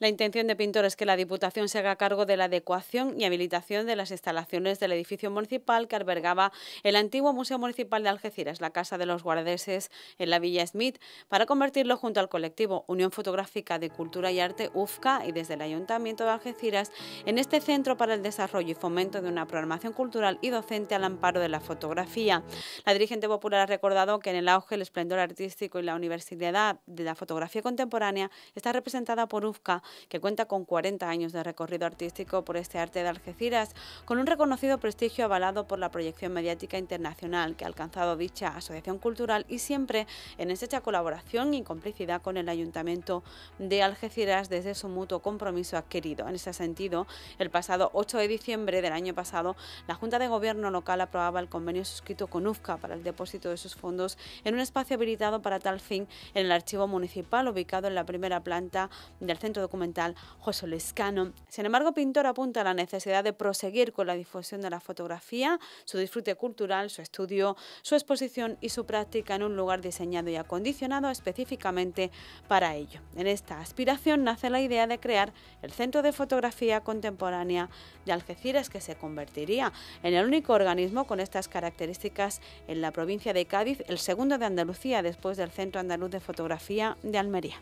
La intención de Pintor es que la Diputación se haga cargo de la adecuación y habilitación de las instalaciones del edificio municipal que albergaba el antiguo Museo Municipal de Algeciras, la Casa de los Guardeses en la Villa Smith, para convertirlo junto al colectivo Unión Fotográfica de Cultura y Arte UFCA y desde el Ayuntamiento de Algeciras en este centro para el desarrollo y fomento de una programación cultural y docente al amparo de la fotografía. La dirigente popular ha recordado que en el auge, el esplendor artístico y la universidad de la fotografía contemporánea está representada por UFCA, que cuenta con 40 años de recorrido artístico por este arte de Algeciras, con un reconocido prestigio avalado por la proyección mediática internacional que ha alcanzado dicha asociación cultural y siempre en estrecha colaboración y complicidad con el Ayuntamiento de Algeciras desde su mutuo compromiso adquirido. En ese sentido, el pasado 8 de diciembre del año pasado, la Junta de Gobierno local aprobaba el convenio suscrito con UFCA para el depósito de sus fondos en un espacio habilitado para tal fin en el archivo municipal ubicado en la primera planta del Centro comunicación. José Luis Sin embargo, Pintor apunta a la necesidad de proseguir con la difusión de la fotografía, su disfrute cultural, su estudio, su exposición y su práctica en un lugar diseñado y acondicionado específicamente para ello. En esta aspiración nace la idea de crear el Centro de Fotografía Contemporánea de Algeciras, que se convertiría en el único organismo con estas características en la provincia de Cádiz, el segundo de Andalucía después del Centro Andaluz de Fotografía de Almería.